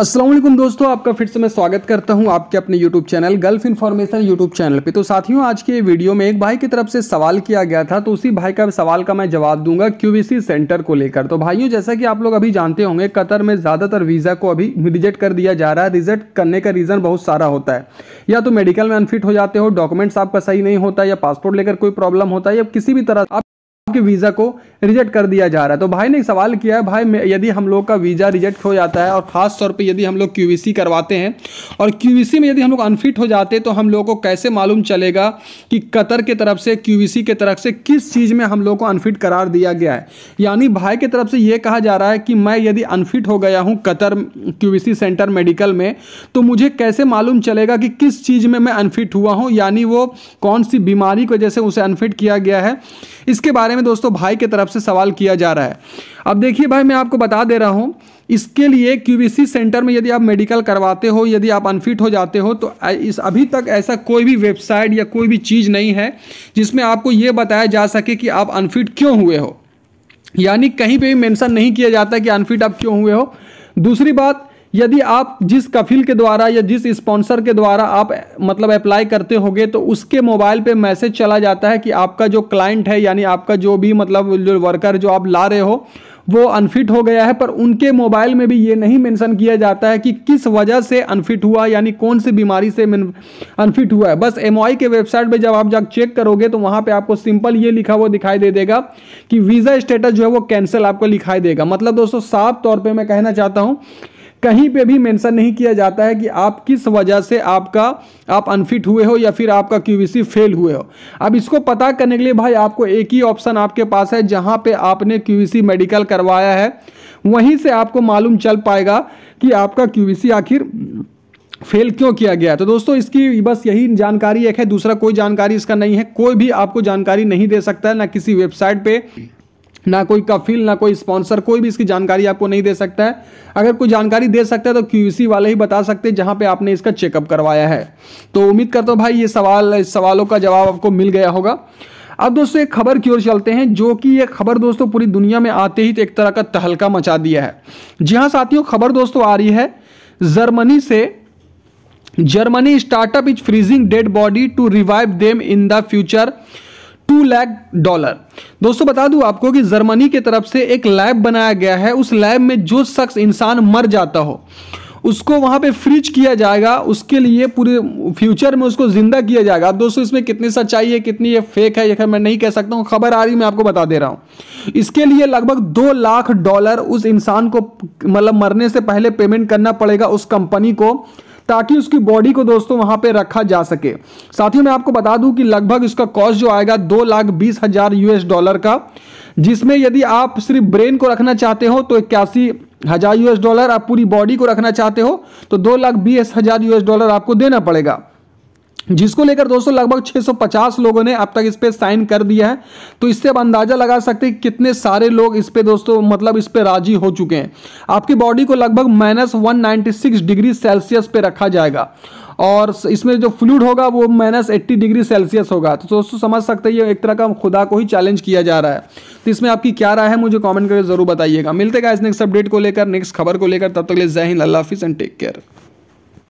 असलम दोस्तों आपका फिर से मैं स्वागत करता हूं आपके अपने YouTube channel Gulf information YouTube channel पे तो साथियों आज के वीडियो में एक भाई की तरफ से सवाल किया गया था तो उसी भाई का सवाल का मैं जवाब दूंगा क्यूबीसी सेंटर को लेकर तो भाइयों जैसा कि आप लोग अभी जानते होंगे कतर में ज़्यादातर वीज़ा को अभी रिजेक्ट कर दिया जा रहा है रिजेक्ट करने का रीज़न बहुत सारा होता है या तो मेडिकल में अनफिट हो जाते हो डॉक्यूमेंट्स आपका सही नहीं होता या पासपोर्ट लेकर कोई प्रॉब्लम होता है या किसी भी तरह आपके वीज़ा को रिजेक्ट कर दिया जा रहा है तो भाई ने एक सवाल किया है भाई यदि हम लोग का वीज़ा रिजेक्ट हो जाता है और ख़ास तौर पे यदि हम लोग क्यू करवाते हैं और क्यू में यदि हम लोग अनफिट हो जाते तो हम लोग को कैसे मालूम चलेगा कि कतर के तरफ से क्यू के तरफ से किस चीज़ में हम लोग को अनफिट करार दिया गया है यानी भाई की तरफ से ये कहा जा रहा है कि मैं यदि अनफिट हो गया हूँ कतर क्यू सेंटर मेडिकल में तो मुझे कैसे मालूम चलेगा कि किस चीज़ में मैं अनफिट हुआ हूँ यानी वो कौन सी बीमारी की वजह से उसे अनफिट किया गया है इसके बारे में में दोस्तों भाई के तरफ से सवाल किया जा रहा है अब देखिए भाई मैं आपको बता दे रहा हूँ इसके लिए क्यू सेंटर में यदि आप मेडिकल करवाते हो यदि आप अनफिट हो जाते हो तो इस अभी तक ऐसा कोई भी वेबसाइट या कोई भी चीज़ नहीं है जिसमें आपको ये बताया जा सके कि आप अनफिट क्यों हुए हो यानी कहीं पे भी मेंशन नहीं किया जाता कि अनफिट आप क्यों हुए हो दूसरी बात यदि आप जिस कफिल के द्वारा या जिस स्पॉन्सर के द्वारा आप मतलब अप्लाई करते होगे तो उसके मोबाइल पे मैसेज चला जाता है कि आपका जो क्लाइंट है यानी आपका जो भी मतलब जो वर्कर जो आप ला रहे हो वो अनफिट हो गया है पर उनके मोबाइल में भी ये नहीं मेंशन किया जाता है कि किस वजह से अनफिट हुआ यानी कौन सी बीमारी से अनफिट हुआ है बस एम के वेबसाइट पे जब आप जब चेक करोगे तो वहाँ पे आपको सिंपल ये लिखा हुआ दिखाई दे देगा कि वीज़ा स्टेटस जो है वो कैंसिल आपको लिखाई देगा मतलब दोस्तों साफ तौर पर मैं कहना चाहता हूँ कहीं पे भी मेंशन नहीं किया जाता है कि आप किस वजह से आपका आप अनफिट हुए हो या फिर आपका क्यूबीसी फेल हुए हो अब इसको पता करने के लिए भाई आपको एक ही ऑप्शन आपके पास है जहाँ पर आपने क्यू मेडिकल करवाया है वहीं से आपको मालूम चल पाएगा कि आपका क्यू आखिर फेल क्यों किया गया तो दोस्तों इसकी बस यही जानकारी एक है दूसरा कोई जानकारी इसका नहीं है कोई भी आपको जानकारी नहीं दे सकता है ना किसी वेबसाइट पे ना कोई कफिल ना कोई स्पॉन्सर कोई भी इसकी जानकारी आपको नहीं दे सकता है अगर कोई जानकारी दे सकता है तो क्यूसी e वाले ही बता सकते हैं जहाँ पे आपने इसका चेकअप करवाया है तो उम्मीद करता हूँ भाई ये सवाल इस सवालों का जवाब आपको मिल गया होगा अब दोस्तों एक खबर की ओर चलते हैं जो कि ये खबर दोस्तों पूरी दुनिया में आते ही तो एक तरह का तहलका मचा दिया है जी हाँ साथियों खबर दोस्तों आ रही है जर्मनी से Germany startup is freezing dead body to revive them in the future two lakh dollar दोस्तों बता दूं आपको कि जर्मनी की तरफ से एक लैब बनाया गया है उस लैब में जो शख्स इंसान मर जाता हो उसको वहाँ पे फ्रीज किया जाएगा उसके लिए पूरे फ्यूचर में उसको ज़िंदा किया जाएगा अब दोस्तों इसमें कितनी सच्चाई है कितनी ये फेक है ये मैं नहीं कह सकता हूँ खबर आ रही मैं आपको बता दे रहा हूँ इसके लिए लगभग दो लाख डॉलर उस इंसान को मतलब मरने से पहले पेमेंट करना पड़ेगा उस कंपनी को ताकि उसकी बॉडी को दोस्तों वहां पे रखा जा सके साथ ही मैं आपको बता दूं कि लगभग इसका कॉस्ट जो आएगा दो लाख बीस हजार यूएस डॉलर का जिसमें यदि आप सिर्फ ब्रेन को रखना चाहते हो तो इक्यासी हज़ार यूएस डॉलर आप पूरी बॉडी को रखना चाहते हो तो दो लाख बीस हज़ार यूएस डॉलर आपको देना पड़ेगा जिसको लेकर दोस्तों लगभग 650 लोगों ने अब तक इस पर साइन कर दिया है तो इससे आप अंदाज़ा लगा सकते हैं कितने सारे लोग इस पर दोस्तों मतलब इस पर राजी हो चुके हैं आपकी बॉडी को लगभग माइनस वन डिग्री सेल्सियस पे रखा जाएगा और इसमें जो फ्लूड होगा वो माइनस एट्टी डिग्री सेल्सियस होगा तो दोस्तों समझ सकते हैं ये एक तरह का खुदा को ही चैलेंज किया जा रहा है तो इसमें आपकी क्या राय है मुझे कमेंट करके ज़रूर बताइएगा मिलते हैं इस नेक्स्ट अपडेट को लेकर नेक्स्ट खबर को लेकर तब तक ले जय हिंद अल्लाह हाफिज़ एंड टेक केयर